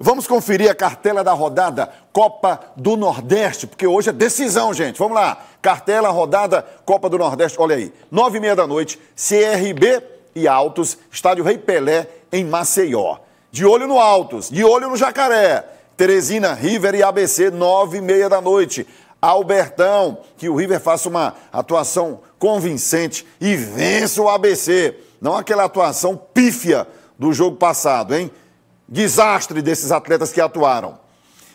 Vamos conferir a cartela da rodada Copa do Nordeste, porque hoje é decisão, gente. Vamos lá. Cartela, rodada Copa do Nordeste. Olha aí. Nove e meia da noite, CRB e Altos, Estádio Rei Pelé, em Maceió. De olho no Altos, de olho no Jacaré. Teresina, River e ABC, nove e meia da noite. Albertão, que o River faça uma atuação convincente e vença o ABC. Não aquela atuação pífia do jogo passado, hein? desastre desses atletas que atuaram.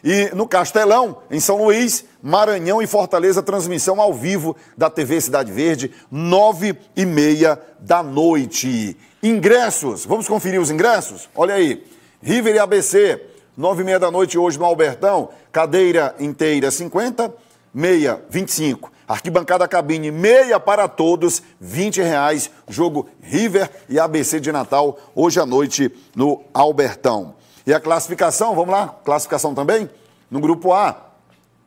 E no Castelão, em São Luís, Maranhão e Fortaleza, transmissão ao vivo da TV Cidade Verde, nove e meia da noite. Ingressos, vamos conferir os ingressos? Olha aí, River e ABC, nove e meia da noite hoje no Albertão, cadeira inteira 50, meia 25 Arquibancada cabine meia para todos, 20 reais. Jogo River e ABC de Natal hoje à noite no Albertão. E a classificação, vamos lá? Classificação também? No grupo A.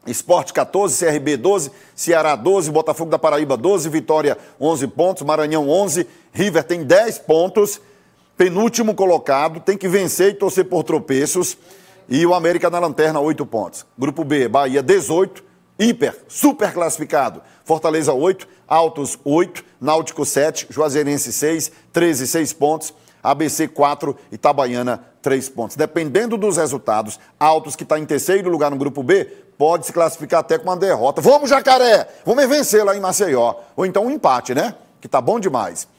Esporte 14, CRB 12, Ceará 12, Botafogo da Paraíba 12, Vitória 11 pontos, Maranhão 11, River tem 10 pontos, penúltimo colocado, tem que vencer e torcer por tropeços. E o América na lanterna, 8 pontos. Grupo B, Bahia 18, hiper, super classificado. Fortaleza 8, Altos 8, Náutico 7, Juazeirense 6, 13 6 pontos, ABC 4, Itabaiana 3 pontos. Dependendo dos resultados, Altos, que está em terceiro lugar no grupo B, pode se classificar até com uma derrota. Vamos, Jacaré! Vamos vencer lá em Maceió. Ou então um empate, né? Que tá bom demais.